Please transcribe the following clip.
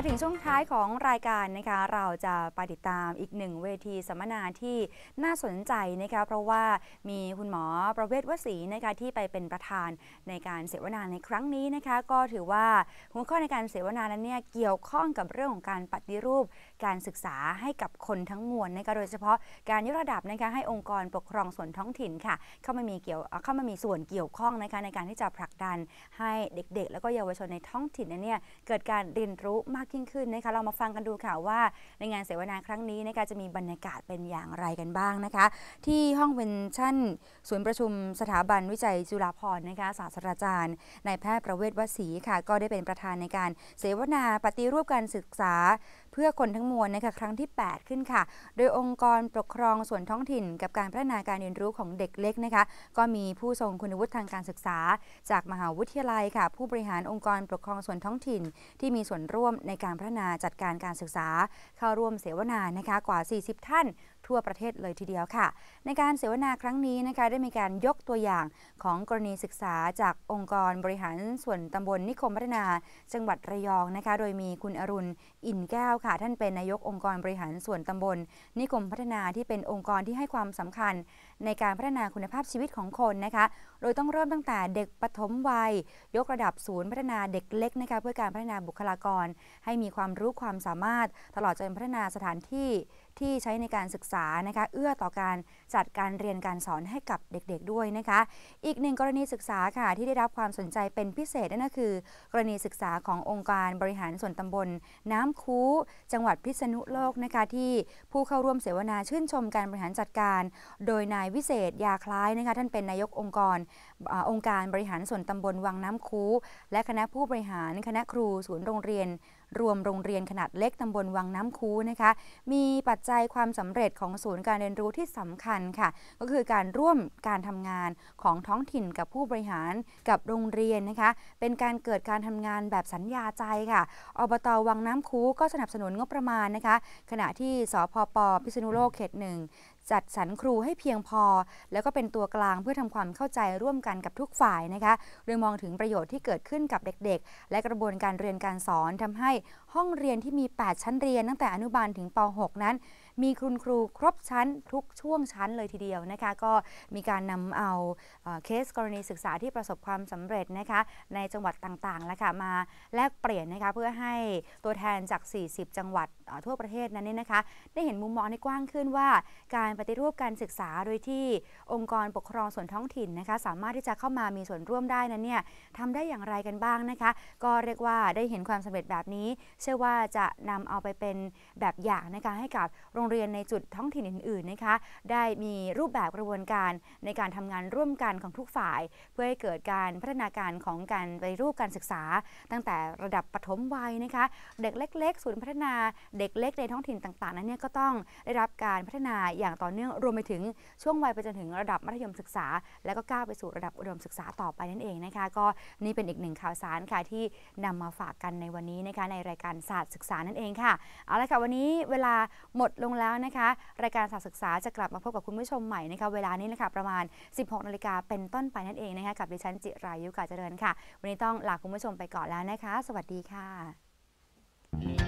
มาถึงช่วงท้ายของรายการนะคะ เราจะไปติดตามอีกหนึ่งเวทีสัมมนาที่น่าสนใจนะคะ เพราะว่ามีคุณหมอประเวศวสีนะคะที่ไปเป็นประธานในการเสวนาในครั้งนี้นะคะ ก็ถือว่าหัวข้อในการเสวนานั้นเนี่ยเกี่ยวข้องกับเรื่องของการปฏิรูป การศึกษาให้กับคนทั้งมวลนะคะโดยเฉพาะการยกระดับนะคะให้องค์กรปกครองส่วนท้องถิ่นค่ะเข้ามามีเกี่ยวเข้ามามีส่วนเกี่ยวข้องนะคะในการที่จะผลักดันให้เด็ก ๆ แล้วก็เยาวชนในท้องถิ่นนั้นเนี่ยเกิดการเรียนรู้มากยิ่งขึ้นนะคะเรามาฟังกันดูค่ะว่าในงานเสวนาครั้งนี้นะคะจะมีบรรยากาศเป็นอย่างไรกันบ้างนะคะ ที่ห้องเวนชั่น ศูนย์ประชุมสถาบันวิจัยจุฬาภรณ์นะคะศาสตราจารย์นายแพทย์ประเวศวสีค่ะก็ได้เป็นประธานในการเสวนาปฏิรูปการศึกษาเพื่อคนทั้งมวลนะคะครั้งที่ 8 ขึ้นค่ะ โดยองค์กรปกครองส่วนท้องถิ่น กับการพัฒนาการเรียนรู้ของเด็กเล็กนะคะ ก็มีผู้ทรงคุณวุฒิทางการศึกษา จากมหาวิทยาลัยค่ะ ผู้บริหารองค์กรปกครองส่วนท้องถิ่น ที่มีส่วนร่วมในการพัฒนาจัดการการศึกษาเข้าร่วมเสวนานะคะกว่า 40 ท่านทั่วประเทศเลยทีเดียวค่ะ ในการเสวนาครั้งนี้นะคะได้มีการยกตัวอย่างของกรณีศึกษาจากองค์กรบริหารส่วนตำบลนนิคมพัฒนา จังหวัดระยองนะคะโดยมีคุณอรุณ อินแก้วค่ะ ท่านเป็นนายกองค์กรบริหารส่วนตำบลนนิคมพัฒนาที่เป็นองค์กรที่ให้ความสำคัญในการพัฒนาคุณภาพชีวิตของคนนะคะ โดยต้องเริ่มตั้งแต่เด็กปฐมวัย ยกระดับศูนย์พัฒนาเด็กเล็กนะคะเพื่อการพัฒนาบุคลากร ให้มีความรู้ความสามารถตลอดจนพัฒนาสถานที่ที่ใช้ในการศึกษานะคะเอื้อต่อการจัดการเรียนการสอนให้กับเด็ก ๆด้วยนะคะ อีกหนึ่งกรณีศึกษาค่ะที่ได้รับความสนใจเป็นพิเศษ นั่นก็คือ กรณีศึกษาขององค์การบริหารส่วนตำบล น้ำคูจังหวัดพิษณุโลกนะคะที่ผู้เข้าร่วมเสวนาชื่นชมการบริหารจัดการ โดยนายายวิเศษยาคล้ายนะคะท่านเป็นนายกองค์กรอองค์การบริหารส่วนตำบลวังน้ำคูและคณะผู้บริหารคณะครู ศูนย์โรงเรียนรวมโรงเรียนขนาดเล็กตำบลวังน้ำคูนะคะ มีปัจจัยความสำเร็จของศูนย์การเรียนรู้ที่สำคัญค่ะ ก็คือการร่วมการทำงานของท้องถิ่นกับผู้บริหารกับโรงเรียนนะคะ เป็นการเกิดการทำงานแบบสัญญาใจค่ะอบตวังน้ำคูก็สนับสนุนงบประมาณนะคะ ขณะที่สพปพิษณุโลกเขตหนึ่งจัดสรรครูให้เพียงพอ แล้วก็เป็นตัวกลางเพื่อทำความเข้าใจร่วมกันกับทุกฝ่ายนะคะ โดยมองถึงประโยชน์ที่เกิดขึ้นกับเด็กๆ และกระบวนการเรียนการสอนทำให้ห้องเรียนที่มี 8 ชั้นเรียนตั้งแต่อนุบาลถึงป .6 นั้นมีคุณครูครบชั้นทุกช่วงชั้นเลยทีเดียวนะคะก็มีการนำเอาเคสกรณีศึกษาที่ประสบความสำเร็จนะคะในจังหวัดต่างๆแล้วค่ะมาแลกเปลี่ยนนะคะเพื่อให้ตัวแทนจาก 40 จังหวัดทั่วประเทศนั้นเนี่นะคะได้เห็นมุมมองในกว้างขึ้นว่าการปฏิรูปการศึกษาโดยที่องค์กรปกครองส่วนท้องถิ่นนะคะสามารถที่จะเข้ามามีส่วนร่วมได้นั้นเนี่ยทำได้อย่างไรกันบ้างนะคะ ก็เรียกว่าได้เห็นความสำเร็จแบบนี้ เชื่อว่าจะนำเอาไปเป็นแบบอย่างในการให้กับโรงเรียนในจุดท้องถิ่นอื่นๆนะคะได้มีรูปแบบกระบวนการในการทำงานร่วมกันของทุกฝ่าย เพื่อให้เกิดการพัฒนาการของการไปรูปการศึกษาตั้งแต่ระดับปฐมวัยนะคะเด็กเล็กๆศูนย์พัฒนาเด็กเล็กในท้องถิ่นต่างๆนั้นเนี่ยก็ต้องได้รับการพัฒนาอย่างต่อเนื่องรวมไปถึงช่วงวัยไปจนถึงระดับมัธยมศึกษา แล้วก็ก้าวไปสู่ระดับอุดมศึกษาต่อไปนั่นเองนะคะก็นี่เป็นอีกหนึ่งข่าวสารค่ะที่นำมาฝากกันในวันนี้นะคะในรายการศาสตร์ศึกษานั่นเองค่ะเอาละค่ะวันนี้เวลาหมดลงแล้วนะคะรายการสาศึกษาจะกลับมาพบกับคุณผู้ชมใหม่นะคะเวลานี้นะคะประมาณ 16นาฬิกาเป็นต้นไปนั่นเองนะคะกับดิฉันจิรายุกาเจริญค่ะ วันนี้ต้องลาคุณผู้ชมไปก่อนแล้วนะคะ สวัสดีค่ะ